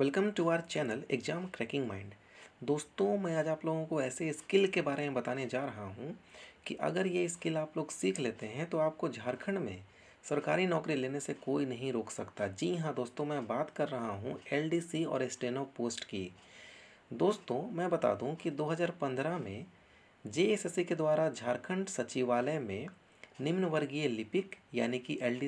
welcome to our channel exam cracking mind दोस्तों मैं आज आप लोगों को ऐसे स्किल के बारे में बताने जा रहा हूँ कि अगर ये स्किल आप लोग सीख लेते हैं तो आपको झारखंड में सरकारी नौकरी लेने से कोई नहीं रोक सकता जी हाँ दोस्तों मैं बात कर रहा हूँ एलडीसी और स्टेनो पोस्ट की दोस्तों मैं बता दूँ कि दो में जे के द्वारा झारखंड सचिवालय में निम्न वर्गीय लिपिक यानी कि एल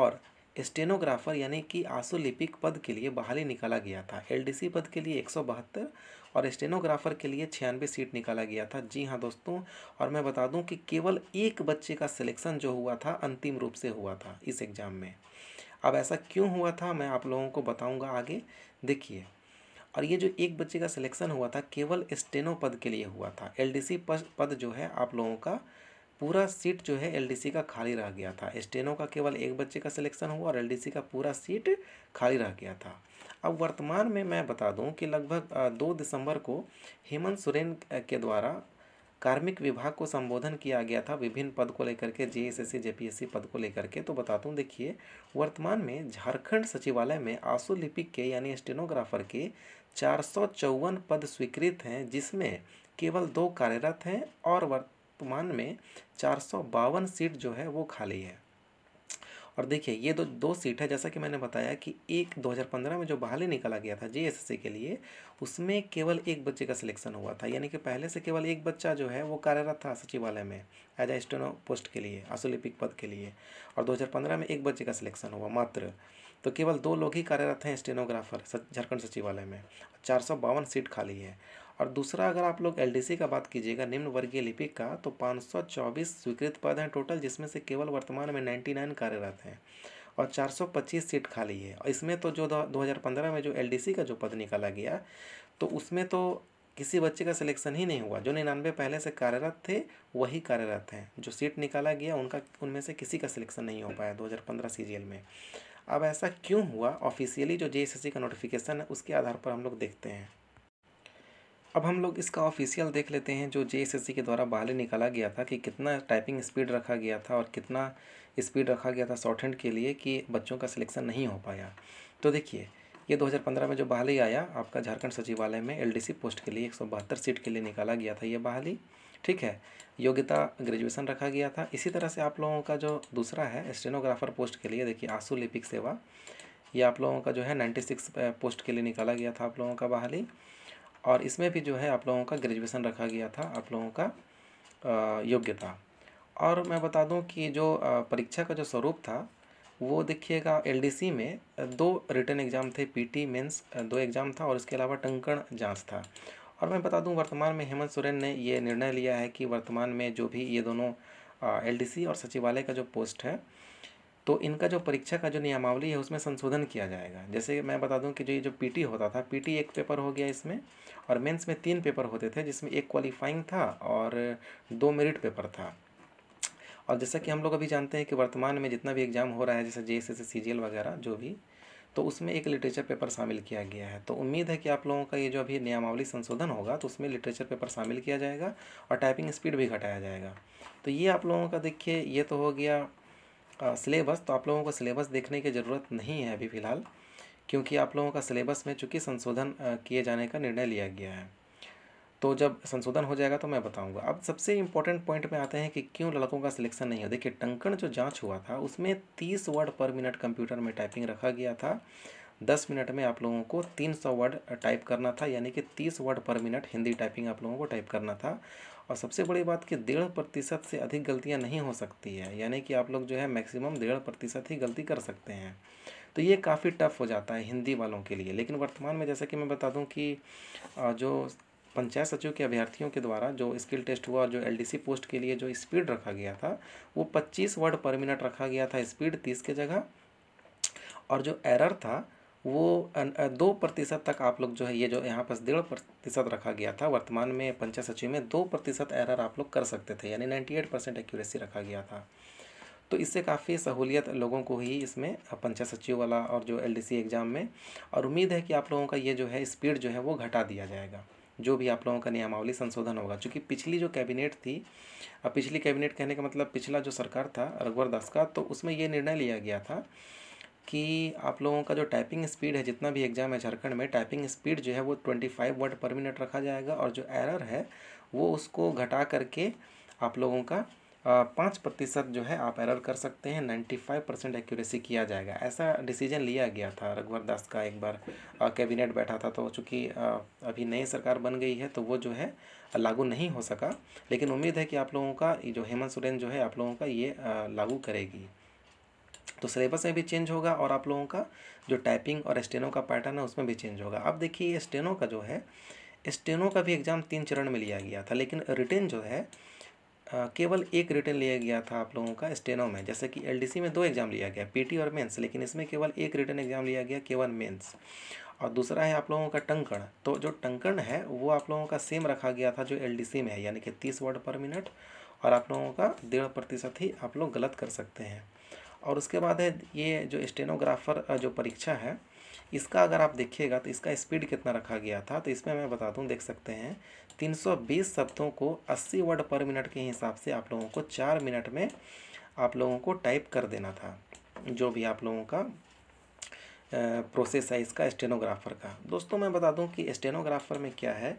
और स्टेनोग्राफर यानी कि आसुलिपिक पद के लिए बहाली निकाला गया था एलडीसी पद के लिए एक और स्टेनोग्राफर के लिए छियानवे सीट निकाला गया था जी हाँ दोस्तों और मैं बता दूं कि केवल एक बच्चे का सिलेक्शन जो हुआ था अंतिम रूप से हुआ था इस एग्ज़ाम में अब ऐसा क्यों हुआ था मैं आप लोगों को बताऊँगा आगे देखिए और ये जो एक बच्चे का सिलेक्शन हुआ था केवल स्टेनो पद के लिए हुआ था एल पद जो है आप लोगों का पूरा सीट जो है एलडीसी का खाली रह गया था स्टेनो का केवल एक बच्चे का सिलेक्शन हुआ और एलडीसी का पूरा सीट खाली रह गया था अब वर्तमान में मैं बता दूं कि लगभग दो दिसंबर को हेमंत सुरेन के द्वारा कार्मिक विभाग को संबोधन किया गया था विभिन्न पद को लेकर के J S S C J P S C पद को लेकर के तो बता दूँ देखिए वर्तमान में झारखंड सचिवालय में आंसू लिपिक के यानी स्टेनोग्राफर के चार सौ चौवन पद स्वीकृत हैं जिसमें केवल दो कार्यरत हैं और वर्तमान में चार सीट जो है वो खाली है और देखिए ये दो दो सीट है जैसा कि मैंने बताया कि एक 2015 में जो बहाली निकाला गया था जेएसएससी के लिए उसमें केवल एक बच्चे का सिलेक्शन हुआ था यानी कि पहले से केवल एक बच्चा जो है वो कार्यरत था सचिवालय में एज ए स्टेनो पोस्ट के लिए आसोलिपिक पद के लिए और 2015 में एक बच्चे का सिलेक्शन हुआ मात्र तो केवल दो लोग ही कार्यरत हैं स्टेनोग्राफर झारखंड सचिवालय में चार सीट खाली है और दूसरा अगर आप लोग एलडीसी का बात कीजिएगा निम्न वर्गीय लिपिक का तो 524 स्वीकृत पद हैं टोटल जिसमें से केवल वर्तमान में 99 कार्यरत हैं और 425 सीट खाली है और इसमें तो जो 2015 में जो एलडीसी का जो पद निकाला गया तो उसमें तो किसी बच्चे का सिलेक्शन ही नहीं हुआ जो निन्यानवे पहले से कार्यरत थे वही कार्यरत हैं जो सीट निकाला गया उनका उनमें से किसी का सिलेक्शन नहीं हो पाया दो हज़ार में अब ऐसा क्यों हुआ ऑफिशियली जो जे का नोटिफिकेशन है उसके आधार पर हम लोग देखते हैं अब हम लोग इसका ऑफिशियल देख लेते हैं जो जे के द्वारा बाहर निकाला गया था कि कितना टाइपिंग स्पीड रखा गया था और कितना स्पीड रखा गया था शॉर्ट हैंड के लिए कि बच्चों का सिलेक्शन नहीं हो पाया तो देखिए ये 2015 में जो बहाली आया आपका झारखंड सचिवालय में एलडीसी पोस्ट के लिए एक सीट के लिए निकाला गया था ये बहाली ठीक है योग्यता ग्रेजुएशन रखा गया था इसी तरह से आप लोगों का जो दूसरा है स्टेनोग्राफर पोस्ट के लिए देखिए आंसू लिपिक सेवा ये आप लोगों का जो है नाइन्टी सिक्स पोस्ट के लिए निकाला गया था आप लोगों का बहाली और इसमें भी जो है आप लोगों का ग्रेजुएसन रखा गया था आप लोगों का योग्यता और मैं बता दूं कि जो परीक्षा का जो स्वरूप था वो देखिएगा एलडीसी में दो रिटर्न एग्ज़ाम थे पीटी मेंस दो एग्ज़ाम था और इसके अलावा टंकण जांच था और मैं बता दूं वर्तमान में हेमंत सोरेन ने ये निर्णय लिया है कि वर्तमान में जो भी ये दोनों एलडीसी और सचिवालय का जो पोस्ट है तो इनका जो परीक्षा का जो नियमावली है उसमें संशोधन किया जाएगा जैसे मैं बता दूं कि जो ये जो पीटी होता था पीटी एक पेपर हो गया इसमें और मेंस में तीन पेपर होते थे जिसमें एक क्वालिफाइंग था और दो मेरिट पेपर था और जैसा कि हम लोग अभी जानते हैं कि वर्तमान में जितना भी एग्ज़ाम हो रहा है जैसे जे एस वगैरह जो भी तो उसमें एक लिटरेचर पेपर शामिल किया गया है तो उम्मीद है कि आप लोगों का ये जो अभी नियमावली संशोधन होगा तो उसमें लिटरेचर पेपर शामिल किया जाएगा और टाइपिंग स्पीड भी घटाया जाएगा तो ये आप लोगों का देखिए ये तो हो गया सिलेबस तो आप लोगों को सिलेबस देखने की ज़रूरत नहीं है अभी फ़िलहाल क्योंकि आप लोगों का सिलेबस में चूँकि संशोधन किए जाने का निर्णय लिया गया है तो जब संशोधन हो जाएगा तो मैं बताऊंगा अब सबसे इम्पोर्टेंट पॉइंट में आते हैं कि क्यों लड़कों का सिलेक्शन नहीं हो देखिए टंकण जो जांच हुआ था उसमें तीस वर्ड पर मिनट कंप्यूटर में टाइपिंग रखा गया था दस मिनट में आप लोगों को तीन सौ वर्ड टाइप करना था यानी कि तीस word per minute Hindi typing आप लोगों को टाइप करना था और सबसे बड़ी बात कि डेढ़ प्रतिशत से अधिक गलतियां नहीं हो सकती है यानी कि आप लोग जो है मैक्सिमम डेढ़ प्रतिशत ही गलती कर सकते हैं तो ये काफ़ी टफ हो जाता है हिंदी वालों के लिए लेकिन वर्तमान में जैसा कि मैं बता दूँ कि जो पंचायत सचिव के अभ्यर्थियों के द्वारा जो स्किल टेस्ट हुआ जो एलडीसी पोस्ट के लिए जो स्पीड रखा गया था वो पच्चीस वर्ड पर मिनट रखा गया था स्पीड तीस के जगह और जो एरर था वो दो प्रतिशत तक आप लोग जो है ये जो यहाँ पर डेढ़ प्रतिशत रखा गया था वर्तमान में पंचायत सचिव में दो प्रतिशत एरर आप लोग कर सकते थे यानी नाइन्टी एट परसेंट एक्यूरेसी रखा गया था तो इससे काफ़ी सहूलियत लोगों को ही इसमें पंचायत सचिव वाला और जो एलडीसी एग्ज़ाम में और उम्मीद है कि आप लोगों का ये जो है स्पीड जो है वो घटा दिया जाएगा जो भी आप लोगों का नियमावली संशोधन होगा चूँकि पिछली जो कैबिनेट थी पिछली कैबिनेट कहने का मतलब पिछला जो सरकार था रघुवर दास का तो उसमें ये निर्णय लिया गया था कि आप लोगों का जो टाइपिंग स्पीड है जितना भी एग्ज़ाम है झारखंड में टाइपिंग स्पीड जो है वो twenty five word per minute रखा जाएगा और जो एरर है वो उसको घटा करके आप लोगों का पाँच प्रतिशत जो है आप एरर कर सकते हैं नाइन्टी फाइव परसेंट एक्यूरेसी किया जाएगा ऐसा डिसीजन लिया गया था रघुवर दास का एक बार कैबिनेट बैठा था तो चूँकि अभी नई सरकार बन गई है तो वो जो है लागू नहीं हो सका लेकिन उम्मीद है कि आप लोगों का जो हेमंत सोरेन जो है आप लोगों का ये लागू करेगी तो सिलेबस में भी चेंज होगा और आप लोगों का जो टाइपिंग और स्टेनो का पैटर्न है उसमें भी चेंज होगा अब देखिए स्टेनो का जो है स्टेनो का भी एग्ज़ाम तीन चरण में लिया गया था लेकिन रिटर्न जो है केवल एक रिटर्न लिया गया था आप लोगों का स्टेनो में जैसे कि एलडीसी में दो एग्ज़ाम लिया गया पीटी और मेंस लेकिन इसमें केवल एक रिटर्न एग्ज़ाम लिया गया केवल मेंस और दूसरा है आप लोगों का टंकण तो जो टंकण है वो आप लोगों का सेम रखा गया था जो एलडीसी में है यानी कि तीस वर्ड पर मिनट और आप लोगों का डेढ़ प्रतिशत ही आप लोग गलत कर सकते हैं और उसके बाद है ये जो स्टेनोग्राफर जो परीक्षा है इसका अगर आप देखिएगा तो इसका स्पीड कितना रखा गया था तो इसमें मैं बता दूँ देख सकते हैं 320 शब्दों को 80 वर्ड पर मिनट के हिसाब से आप लोगों को चार मिनट में आप लोगों को टाइप कर देना था जो भी आप लोगों का प्रोसेस है इसका स्टेनोग्राफर का दोस्तों मैं बता दूँ कि स्टेनोग्राफर में क्या है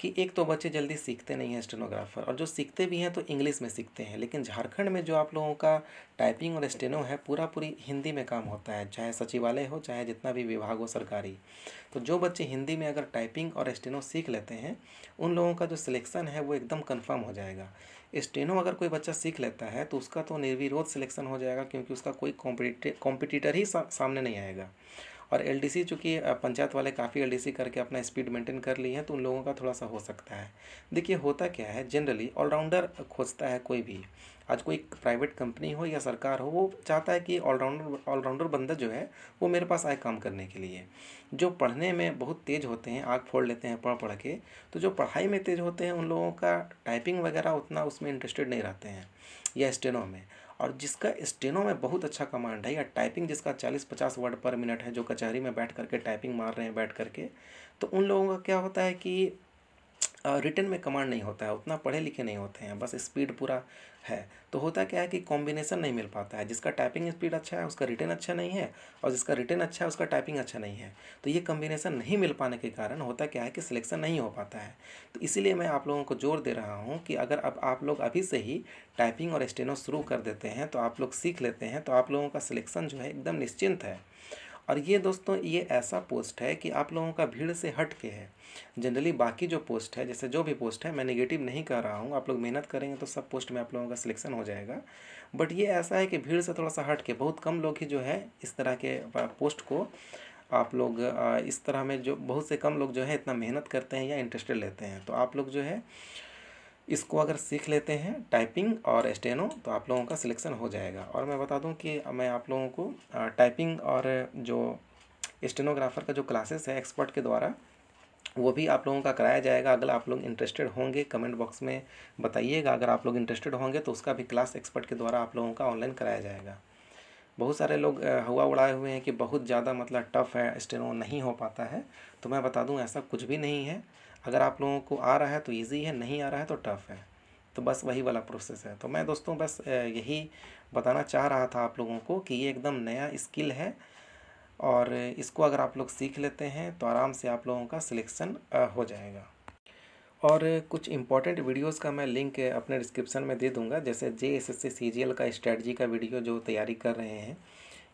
कि एक तो बच्चे जल्दी सीखते नहीं हैं स्टेनोग्राफर और जो सीखते भी हैं तो इंग्लिश में सीखते हैं लेकिन झारखंड में जो आप लोगों का टाइपिंग और स्टेनो है पूरा पूरी हिंदी में काम होता है चाहे सचिवालय हो चाहे जितना भी विभाग हो सरकारी तो जो बच्चे हिंदी में अगर टाइपिंग और स्टेनो सीख लेते हैं उन लोगों का जो सिलेक्शन है वो एकदम कन्फर्म हो जाएगा स्टेनो अगर कोई बच्चा सीख लेता है तो उसका तो निर्विरोध सिलेक्शन हो जाएगा क्योंकि उसका कोई कॉम्पिटिटर ही सामने नहीं आएगा और एल डी सी चूँकि पंचायत वाले काफ़ी एल डी सी करके अपना स्पीड मेंटेन कर लिए हैं तो उन लोगों का थोड़ा सा हो सकता है देखिए होता क्या है जनरली ऑलराउंडर खोजता है कोई भी आज कोई प्राइवेट कंपनी हो या सरकार हो वो चाहता है कि ऑलराउंडर ऑलराउंडर बंदा जो है वो मेरे पास आए काम करने के लिए जो पढ़ने में बहुत तेज़ होते हैं आग फोड़ लेते हैं पढ़ पढ़ के तो जो पढ़ाई में तेज़ होते हैं उन लोगों का टाइपिंग वगैरह उतना उसमें इंटरेस्टेड नहीं रहते हैं या स्टेनो में और जिसका स्टेनो में बहुत अच्छा कमांड है या टाइपिंग जिसका चालीस पचास वर्ड पर मिनट है जो कचहरी में बैठ करके टाइपिंग मार रहे हैं बैठ करके तो उन लोगों का क्या होता है कि रिटर्न में कमांड नहीं होता है उतना पढ़े लिखे नहीं होते हैं बस स्पीड पूरा है तो होता क्या है कि कॉम्बिनेशन नहीं मिल पाता है जिसका टाइपिंग स्पीड अच्छा है उसका रिटर्न अच्छा नहीं है और जिसका रिटर्न अच्छा है उसका टाइपिंग अच्छा नहीं है तो ये कॉम्बिनेशन नहीं मिल पाने के कारण होता क्या है कि सिलेक्शन नहीं हो पाता है तो इसीलिए मैं आप लोगों को जोर दे रहा हूँ कि अगर अब आप लोग अभी से ही टाइपिंग और स्टेनो शुरू कर देते हैं तो आप लोग सीख लेते हैं तो आप लोगों का सिलेक्शन जो है एकदम निश्चिंत है और ये दोस्तों ये ऐसा पोस्ट है कि आप लोगों का भीड़ से हट के है जनरली बाकी जो पोस्ट है जैसे जो भी पोस्ट है मैं निगेटिव नहीं कर रहा हूँ आप लोग मेहनत करेंगे तो सब पोस्ट में आप लोगों का सिलेक्शन हो जाएगा बट ये ऐसा है कि भीड़ से थोड़ा सा हट के बहुत कम लोग ही जो है इस तरह के पोस्ट को आप लोग इस तरह में जो बहुत से कम लोग जो है इतना मेहनत करते हैं या इंटरेस्टेड लेते हैं तो आप लोग जो है इसको अगर सीख लेते हैं टाइपिंग और स्टेनो तो आप लोगों का सिलेक्शन हो जाएगा और मैं बता दूं कि मैं आप लोगों को टाइपिंग और जो स्टेनोग्राफर का जो क्लासेस है एक्सपर्ट के द्वारा वो भी आप लोगों का कराया जाएगा अगर आप लोग इंटरेस्टेड होंगे कमेंट बॉक्स में बताइएगा अगर आप लोग इंटरेस्टेड होंगे तो उसका भी क्लास एक्सपर्ट के द्वारा आप लोगों का ऑनलाइन कराया जाएगा बहुत सारे लोग हवा उड़ाए हुए हैं कि बहुत ज़्यादा मतलब टफ़ है स्टेनो नहीं हो पाता है तो मैं बता दूं ऐसा कुछ भी नहीं है अगर आप लोगों को आ रहा है तो इजी है नहीं आ रहा है तो टफ़ है तो बस वही वाला प्रोसेस है तो मैं दोस्तों बस यही बताना चाह रहा था आप लोगों को कि ये एकदम नया स्किल है और इसको अगर आप लोग सीख लेते हैं तो आराम से आप लोगों का सिलेक्शन हो जाएगा और कुछ इंपॉर्टेंट वीडियोस का मैं लिंक अपने डिस्क्रिप्शन में दे दूंगा जैसे J S S C G L का स्ट्रेटजी का वीडियो जो तैयारी कर रहे हैं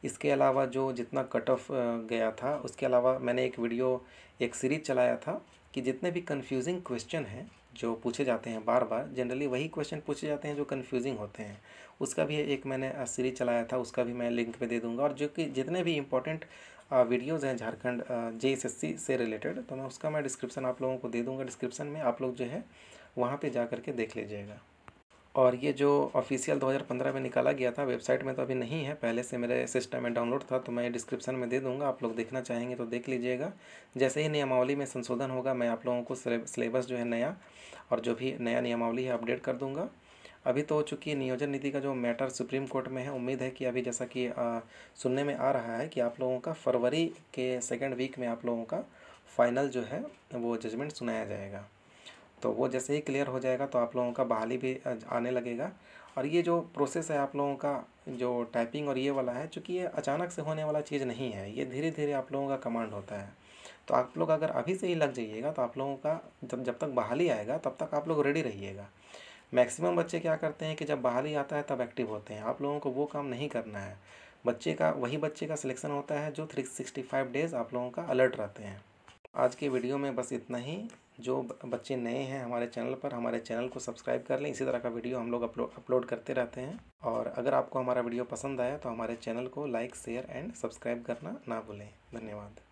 इसके अलावा जो जितना कट ऑफ गया था उसके अलावा मैंने एक वीडियो एक सीरीज चलाया था कि जितने भी कन्फ्यूजिंग क्वेश्चन हैं जो पूछे जाते हैं बार बार जनरली वही क्वेश्चन पूछे जाते हैं जो कन्फ्यूजिंग होते हैं उसका भी एक मैंने सीरीज चलाया था उसका भी मैं लिंक पे दे दूंगा और जो कि जितने भी इंपॉर्टेंट वीडियोज़ हैं झारखंड जे से रिलेटेड तो मैं उसका मैं डिस्क्रिप्सन आप लोगों को दे दूँगा डिस्क्रिप्सन में आप लोग जो है वहाँ पर जा कर के देख लीजिएगा और ये जो ऑफिशियल 2015 में निकाला गया था वेबसाइट में तो अभी नहीं है पहले से मेरे सिस्टम में डाउनलोड था तो मैं डिस्क्रिप्शन में दे दूंगा आप लोग देखना चाहेंगे तो देख लीजिएगा जैसे ही नियमावली में संशोधन होगा मैं आप लोगों को सिलेबस जो है नया और जो भी नया नियमावली है अपडेट कर दूँगा अभी तो चूँकि नियोजन नीति का जो मैटर सुप्रीम कोर्ट में है उम्मीद है कि अभी जैसा कि आ, सुनने में आ रहा है कि आप लोगों का फरवरी के सेकेंड वीक में आप लोगों का फाइनल जो है वो जजमेंट सुनाया जाएगा तो वो जैसे ही क्लियर हो जाएगा तो आप लोगों का बहाली भी आने लगेगा और ये जो प्रोसेस है आप लोगों का जो टाइपिंग और ये वाला है चूँकि ये अचानक से होने वाला चीज़ नहीं है ये धीरे धीरे आप लोगों का कमांड होता है तो आप लोग अगर अभी से ही लग जाइएगा तो आप लोगों का जब जब तक बहाली आएगा तब तक आप लोग रेडी रहिएगा मैक्सिमम बच्चे क्या करते हैं कि जब बहाली आता है तब एक्टिव होते हैं आप लोगों को वो काम नहीं करना है बच्चे का वही बच्चे का सिलेक्शन होता है जो थ्री सिक्सटी फाइव डेज़ आप लोगों का अलर्ट रहते हैं आज के वीडियो में बस इतना ही जो बच्चे नए हैं हमारे चैनल पर हमारे चैनल को सब्सक्राइब कर लें इसी तरह का वीडियो हम लोग अपलोड अपलोड करते रहते हैं और अगर आपको हमारा वीडियो पसंद आया तो हमारे चैनल को लाइक शेयर एंड सब्सक्राइब करना ना भूलें धन्यवाद